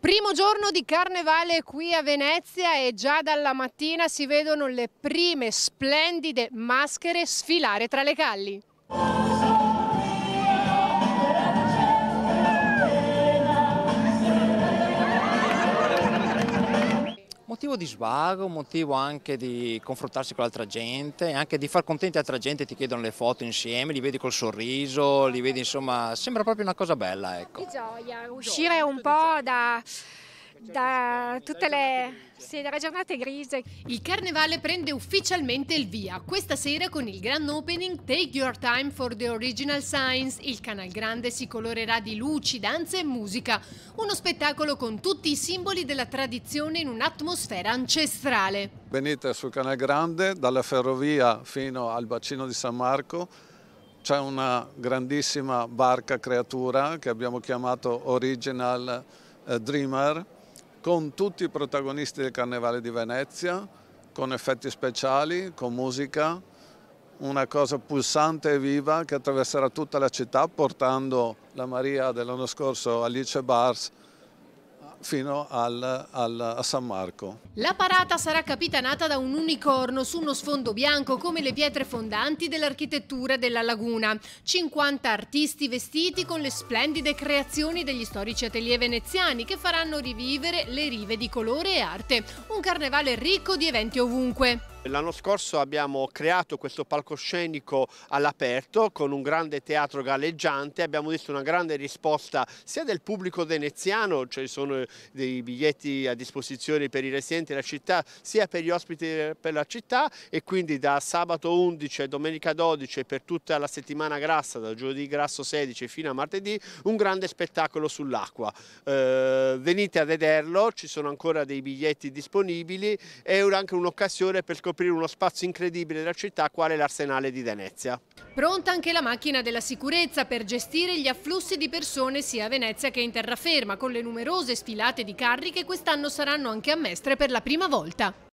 Primo giorno di carnevale qui a Venezia e già dalla mattina si vedono le prime splendide maschere sfilare tra le calli. motivo di svago, un motivo anche di confrontarsi con l'altra gente, anche di far contenti altra gente, ti chiedono le foto insieme, li vedi col sorriso, li vedi insomma, sembra proprio una cosa bella. Ecco. Di gioia, uscire un po' da da tutte le sì, dalle giornate grigie. Il carnevale prende ufficialmente il via questa sera con il grand opening Take Your Time for the Original Science. Il Canal Grande si colorerà di luci, danze e musica. Uno spettacolo con tutti i simboli della tradizione in un'atmosfera ancestrale. Venite sul Canal Grande, dalla ferrovia fino al bacino di San Marco, c'è una grandissima barca creatura che abbiamo chiamato Original eh, Dreamer con tutti i protagonisti del Carnevale di Venezia, con effetti speciali, con musica, una cosa pulsante e viva che attraverserà tutta la città portando la Maria dell'anno scorso Alice Bars fino al, al, a San Marco. La parata sarà capitanata da un unicorno su uno sfondo bianco come le pietre fondanti dell'architettura della laguna. 50 artisti vestiti con le splendide creazioni degli storici atelier veneziani che faranno rivivere le rive di colore e arte. Un carnevale ricco di eventi ovunque. L'anno scorso abbiamo creato questo palcoscenico all'aperto con un grande teatro galleggiante, abbiamo visto una grande risposta sia del pubblico veneziano, ci cioè sono dei biglietti a disposizione per i residenti della città, sia per gli ospiti per la città e quindi da sabato 11 a domenica 12 per tutta la settimana grassa, da giovedì grasso 16 fino a martedì, un grande spettacolo sull'acqua. Eh, venite a vederlo, ci sono ancora dei biglietti disponibili, è anche un'occasione per scoprire scoprire uno spazio incredibile della città quale l'arsenale di Venezia. Pronta anche la macchina della sicurezza per gestire gli afflussi di persone sia a Venezia che in terraferma, con le numerose sfilate di carri che quest'anno saranno anche a Mestre per la prima volta.